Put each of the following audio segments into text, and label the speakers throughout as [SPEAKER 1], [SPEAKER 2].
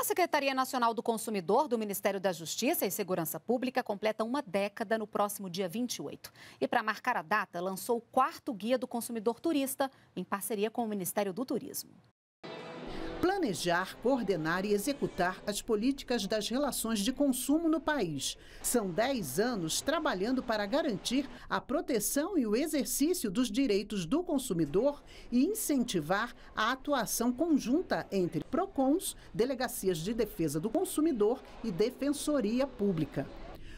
[SPEAKER 1] A Secretaria Nacional do Consumidor do Ministério da Justiça e Segurança Pública completa uma década no próximo dia 28. E para marcar a data, lançou o quarto Guia do Consumidor
[SPEAKER 2] Turista, em parceria com o Ministério do Turismo planejar, coordenar e executar as políticas das relações de consumo no país. São 10 anos trabalhando para garantir a proteção e o exercício dos direitos do consumidor e incentivar a atuação conjunta entre PROCONs, delegacias de defesa do consumidor e defensoria pública.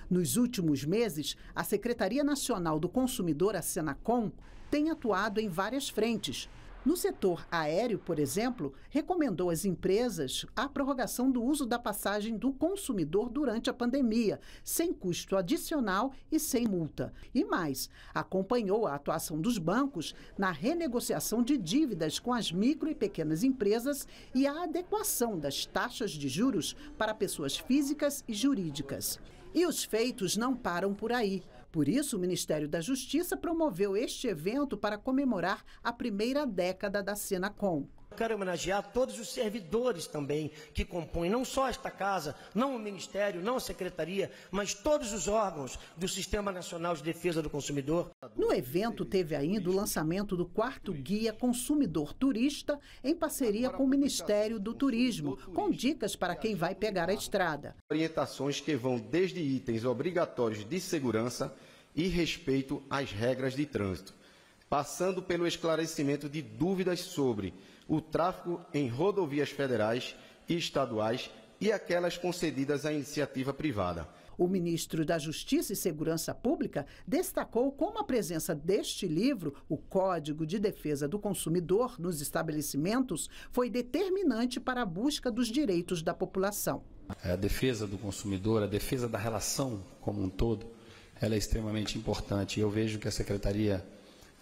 [SPEAKER 2] Nos últimos meses, a Secretaria Nacional do Consumidor, a Senacom, tem atuado em várias frentes, no setor aéreo, por exemplo, recomendou às empresas a prorrogação do uso da passagem do consumidor durante a pandemia, sem custo adicional e sem multa. E mais, acompanhou a atuação dos bancos na renegociação de dívidas com as micro e pequenas empresas e a adequação das taxas de juros para pessoas físicas e jurídicas. E os feitos não param por aí. Por isso, o Ministério da Justiça promoveu este evento para comemorar a primeira década da Senacom
[SPEAKER 3] quero homenagear todos os servidores também que compõem, não só esta casa, não o Ministério, não a Secretaria, mas todos os órgãos do Sistema Nacional de Defesa do Consumidor.
[SPEAKER 2] No evento teve ainda o lançamento do quarto guia consumidor turista em parceria com o Ministério do Turismo, com dicas para quem vai pegar a estrada.
[SPEAKER 4] Orientações que vão desde itens obrigatórios de segurança e respeito às regras de trânsito passando pelo esclarecimento de dúvidas sobre o tráfego em rodovias federais e estaduais e aquelas concedidas à iniciativa privada.
[SPEAKER 2] O ministro da Justiça e Segurança Pública destacou como a presença deste livro, o Código de Defesa do Consumidor, nos estabelecimentos foi determinante para a busca dos direitos da população.
[SPEAKER 5] É, a defesa do consumidor, a defesa da relação como um todo, ela é extremamente importante. Eu vejo que a Secretaria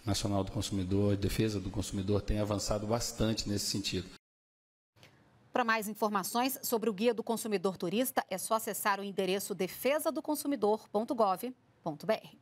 [SPEAKER 5] Nacional do Consumidor, e Defesa do Consumidor, tem avançado bastante nesse sentido.
[SPEAKER 1] Para mais informações sobre o Guia do Consumidor Turista, é só acessar o endereço defesadoconsumidor.gov.br.